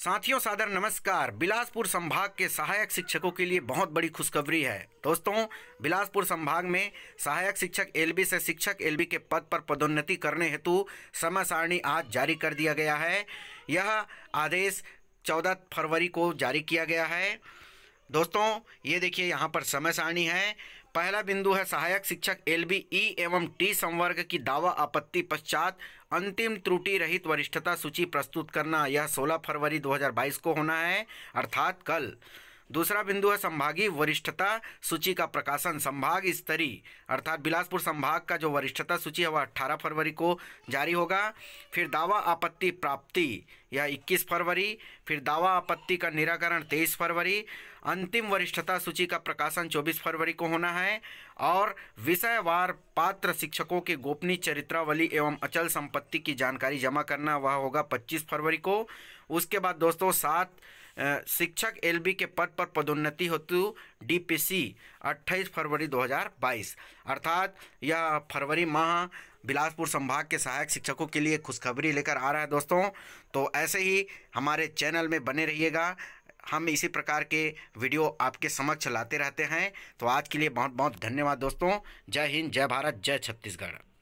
साथियों सादर नमस्कार बिलासपुर संभाग के सहायक शिक्षकों के लिए बहुत बड़ी खुशखबरी है दोस्तों बिलासपुर संभाग में सहायक शिक्षक एलबी से शिक्षक एलबी के पद पर पदोन्नति करने हेतु समय सारणी आज जारी कर दिया गया है यह आदेश 14 फरवरी को जारी किया गया है दोस्तों ये देखिए यहाँ पर समय सारणी है पहला बिंदु है सहायक शिक्षक एल बी ई एवं टी संवर्ग की दावा आपत्ति पश्चात अंतिम त्रुटि रहित वरिष्ठता सूची प्रस्तुत करना यह 16 फरवरी 2022 को होना है अर्थात कल दूसरा बिंदु है संभागीय वरिष्ठता सूची का प्रकाशन संभाग स्तरीय अर्थात बिलासपुर संभाग का जो वरिष्ठता सूची है वह अट्ठारह फरवरी को जारी होगा फिर दावा आपत्ति प्राप्ति यह इक्कीस फरवरी फिर दावा आपत्ति का निराकरण तेईस फरवरी अंतिम वरिष्ठता सूची का प्रकाशन चौबीस फरवरी को होना है और विषयवार पात्र शिक्षकों के गोपनीय चरित्रावली एवं अचल संपत्ति की जानकारी जमा करना वह होगा 25 फरवरी को उसके बाद दोस्तों सात शिक्षक एलबी के पद पर पदोन्नति हेतु डीपीसी 28 फरवरी 2022 अर्थात यह फरवरी माह बिलासपुर संभाग के सहायक शिक्षकों के लिए खुशखबरी लेकर आ रहा है दोस्तों तो ऐसे ही हमारे चैनल में बने रहिएगा हम इसी प्रकार के वीडियो आपके समक्ष लाते रहते हैं तो आज के लिए बहुत बहुत धन्यवाद दोस्तों जय हिंद जय भारत जय छत्तीसगढ़